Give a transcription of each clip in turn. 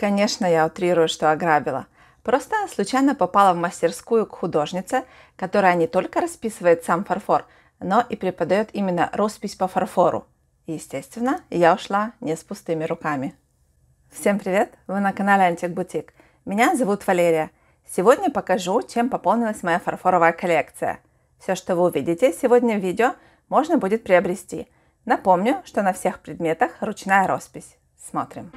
Конечно, я утрирую, что ограбила. Просто случайно попала в мастерскую к художнице, которая не только расписывает сам фарфор, но и преподает именно роспись по фарфору. Естественно, я ушла не с пустыми руками. Всем привет! Вы на канале Антик Бутик. Меня зовут Валерия. Сегодня покажу, чем пополнилась моя фарфоровая коллекция. Все, что вы увидите сегодня в видео, можно будет приобрести. Напомню, что на всех предметах ручная роспись. Смотрим.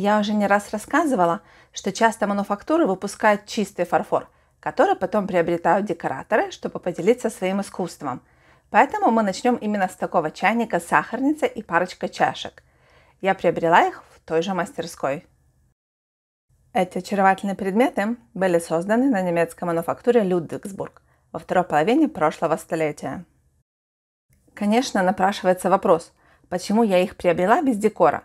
Я уже не раз рассказывала, что часто мануфактуры выпускают чистый фарфор, который потом приобретают декораторы, чтобы поделиться своим искусством. Поэтому мы начнем именно с такого чайника, сахарницы и парочка чашек. Я приобрела их в той же мастерской. Эти очаровательные предметы были созданы на немецкой мануфактуре Людвигсбург во второй половине прошлого столетия. Конечно, напрашивается вопрос, почему я их приобрела без декора?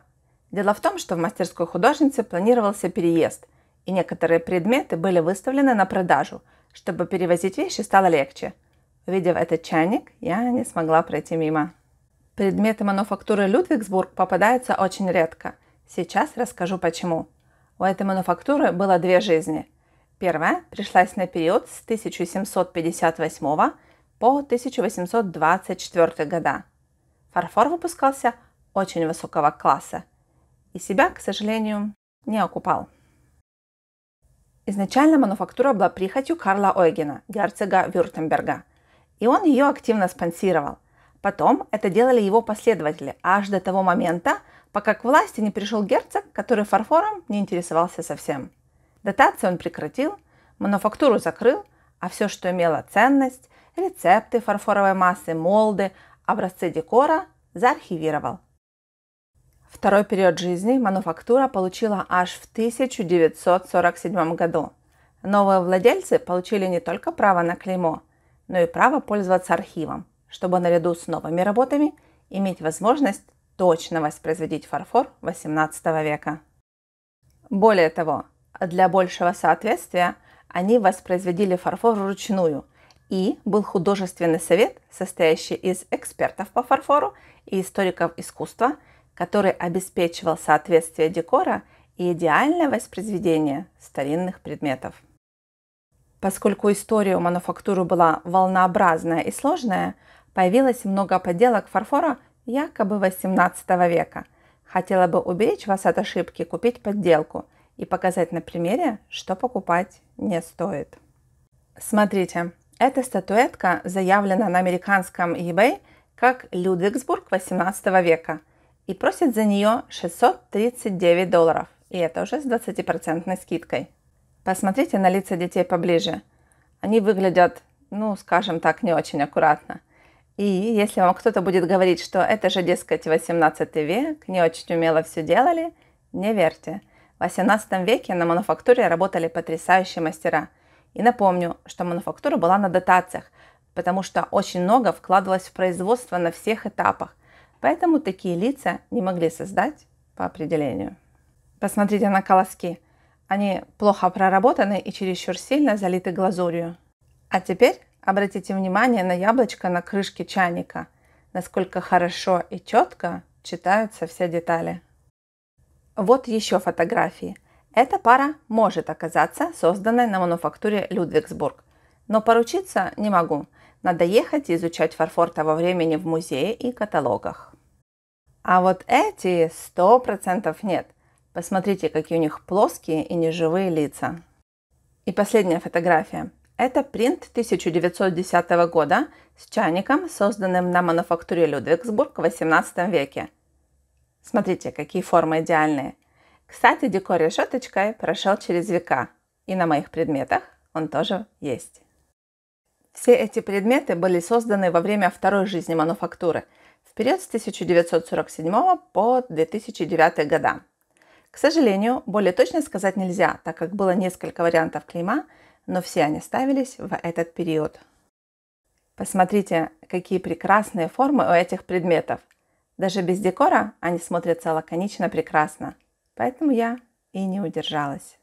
Дело в том, что в мастерскую художницы планировался переезд, и некоторые предметы были выставлены на продажу, чтобы перевозить вещи стало легче. Увидев этот чайник, я не смогла пройти мимо. Предметы мануфактуры Людвигсбург попадаются очень редко. Сейчас расскажу почему. У этой мануфактуры было две жизни. Первая пришлась на период с 1758 по 1824 года. Фарфор выпускался очень высокого класса – и себя, к сожалению, не окупал. Изначально мануфактура была прихотью Карла Ойгена, герцога Вюртемберга, и он ее активно спонсировал. Потом это делали его последователи аж до того момента, пока к власти не пришел герцог, который фарфором не интересовался совсем. Дотации он прекратил, мануфактуру закрыл, а все, что имело ценность, рецепты фарфоровой массы, молды, образцы декора, заархивировал. Второй период жизни мануфактура получила аж в 1947 году. Новые владельцы получили не только право на клеймо, но и право пользоваться архивом, чтобы наряду с новыми работами иметь возможность точно воспроизводить фарфор 18 века. Более того, для большего соответствия они воспроизводили фарфор вручную, и был художественный совет, состоящий из экспертов по фарфору и историков искусства – который обеспечивал соответствие декора и идеальное воспроизведение старинных предметов. Поскольку история у мануфактуры была волнообразная и сложная, появилось много подделок фарфора якобы 18 века. Хотела бы уберечь вас от ошибки купить подделку и показать на примере, что покупать не стоит. Смотрите, эта статуэтка заявлена на американском eBay как Людвигсбург 18 века – и просит за нее 639 долларов, и это уже с 20% скидкой. Посмотрите на лица детей поближе. Они выглядят, ну, скажем так, не очень аккуратно. И если вам кто-то будет говорить, что это же, дескать, 18 век, не очень умело все делали, не верьте. В 18 веке на мануфактуре работали потрясающие мастера. И напомню, что мануфактура была на дотациях, потому что очень много вкладывалось в производство на всех этапах, Поэтому такие лица не могли создать по определению. Посмотрите на колоски. Они плохо проработаны и чересчур сильно залиты глазурью. А теперь обратите внимание на яблочко на крышке чайника, насколько хорошо и четко читаются все детали. Вот еще фотографии. Эта пара может оказаться созданной на мануфактуре Людвигсбург, но поручиться не могу. Надо ехать и изучать фарфор того времени в музее и каталогах. А вот эти 100% нет. Посмотрите, какие у них плоские и неживые лица. И последняя фотография. Это принт 1910 года с чайником, созданным на мануфактуре Людвигсбург в 18 веке. Смотрите, какие формы идеальные. Кстати, декор решеточкой прошел через века, и на моих предметах он тоже есть. Все эти предметы были созданы во время второй жизни мануфактуры, период с 1947 по 2009 года. К сожалению, более точно сказать нельзя, так как было несколько вариантов клейма, но все они ставились в этот период. Посмотрите, какие прекрасные формы у этих предметов. Даже без декора они смотрятся лаконично прекрасно. Поэтому я и не удержалась.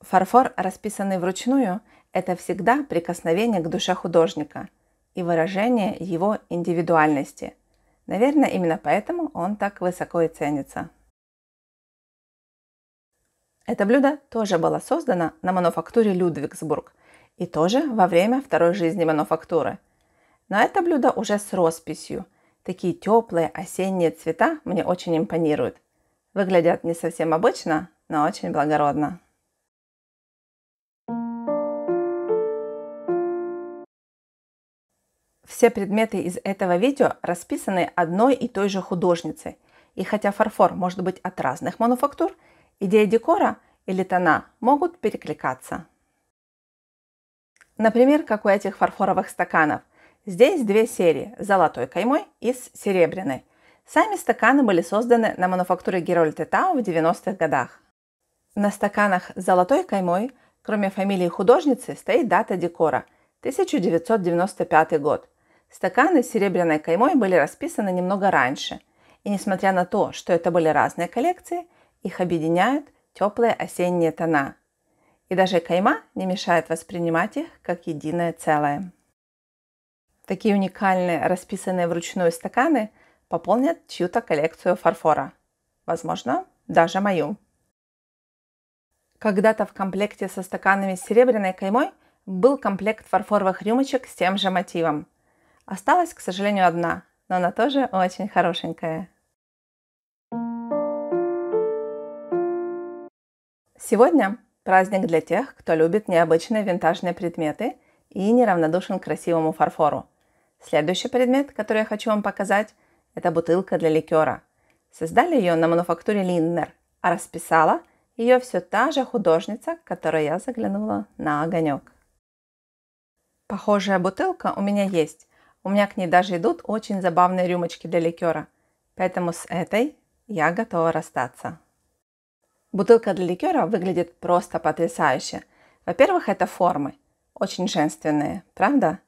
Фарфор, расписанный вручную, это всегда прикосновение к душе художника и выражение его индивидуальности. Наверное, именно поэтому он так высоко и ценится. Это блюдо тоже было создано на мануфактуре Людвигсбург и тоже во время второй жизни мануфактуры. Но это блюдо уже с росписью. Такие теплые осенние цвета мне очень импонируют. Выглядят не совсем обычно, но очень благородно. Все предметы из этого видео расписаны одной и той же художницей. И хотя фарфор может быть от разных мануфактур, идея декора или тона могут перекликаться. Например, как у этих фарфоровых стаканов. Здесь две серии – золотой каймой и с серебряной. Сами стаканы были созданы на мануфактуре Герольд Тау в 90-х годах. На стаканах с золотой каймой, кроме фамилии художницы, стоит дата декора – 1995 год. Стаканы с серебряной каймой были расписаны немного раньше, и несмотря на то, что это были разные коллекции, их объединяют теплые осенние тона. И даже кайма не мешает воспринимать их как единое целое. Такие уникальные, расписанные вручную стаканы пополнят чью-то коллекцию фарфора. Возможно, даже мою. Когда-то в комплекте со стаканами с серебряной каймой был комплект фарфоровых рюмочек с тем же мотивом – Осталась, к сожалению, одна, но она тоже очень хорошенькая. Сегодня праздник для тех, кто любит необычные винтажные предметы и неравнодушен к красивому фарфору. Следующий предмет, который я хочу вам показать, это бутылка для ликера. Создали ее на мануфактуре Линнер, а расписала ее все та же художница, к которой я заглянула на огонек. Похожая бутылка у меня есть, у меня к ней даже идут очень забавные рюмочки для ликера, поэтому с этой я готова расстаться. Бутылка для ликера выглядит просто потрясающе. Во-первых, это формы, очень женственные, правда?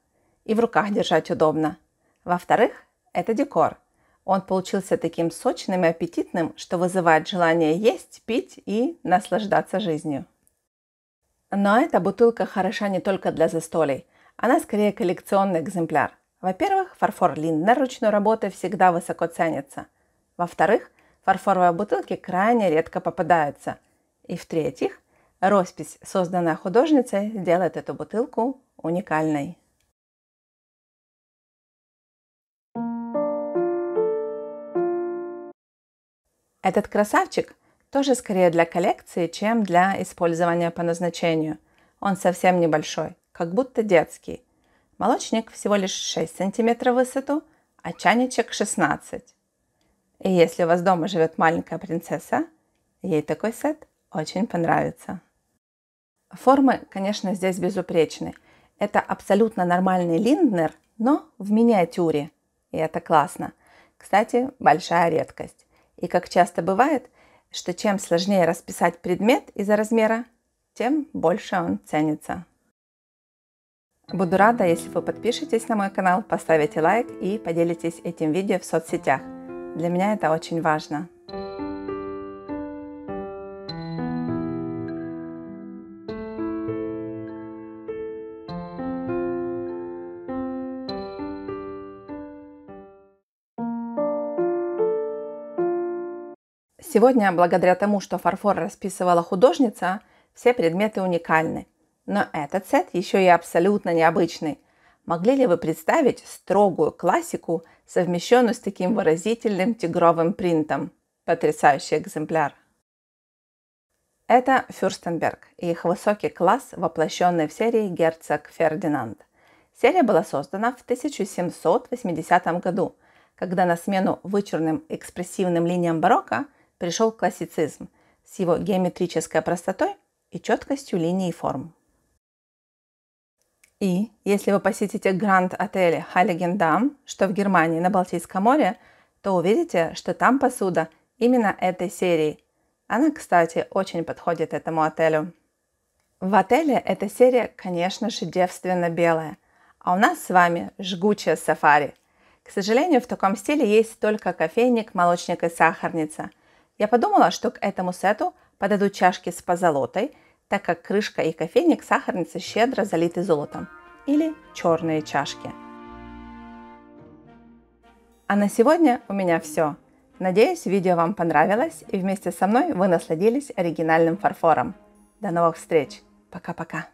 И в руках держать удобно. Во-вторых, это декор. Он получился таким сочным и аппетитным, что вызывает желание есть, пить и наслаждаться жизнью. Но эта бутылка хороша не только для застолей. Она скорее коллекционный экземпляр. Во-первых, фарфор Линднер ручной работы всегда высоко ценится. Во-вторых, фарфоровые бутылки крайне редко попадаются. И в-третьих, роспись, созданная художницей, делает эту бутылку уникальной. Этот красавчик тоже скорее для коллекции, чем для использования по назначению. Он совсем небольшой, как будто детский молочник всего лишь 6 см в высоту, а чайничек 16. И если у вас дома живет маленькая принцесса, ей такой сет очень понравится. Формы, конечно, здесь безупречны. Это абсолютно нормальный линднер, но в миниатюре. И это классно. Кстати, большая редкость. И как часто бывает, что чем сложнее расписать предмет из-за размера, тем больше он ценится. Буду рада, если вы подпишетесь на мой канал, поставите лайк и поделитесь этим видео в соцсетях. Для меня это очень важно. Сегодня, благодаря тому, что фарфор расписывала художница, все предметы уникальны. Но этот сет еще и абсолютно необычный. Могли ли вы представить строгую классику, совмещенную с таким выразительным тигровым принтом? Потрясающий экземпляр. Это Фюрстенберг и их высокий класс, воплощенный в серии «Герцог Фердинанд». Серия была создана в 1780 году, когда на смену вычурным экспрессивным линиям барокко пришел классицизм с его геометрической простотой и четкостью линий и форм. И если вы посетите гранд-отель Халлигендам, что в Германии на Балтийском море, то увидите, что там посуда именно этой серии. Она, кстати, очень подходит этому отелю. В отеле эта серия, конечно же, девственно белая, а у нас с вами жгучая сафари. К сожалению, в таком стиле есть только кофейник, молочник и сахарница. Я подумала, что к этому сету подадут чашки с позолотой – так как крышка и кофейник сахарницы щедро залиты золотом, или черные чашки. А на сегодня у меня все. Надеюсь, видео вам понравилось и вместе со мной вы насладились оригинальным фарфором. До новых встреч. Пока-пока.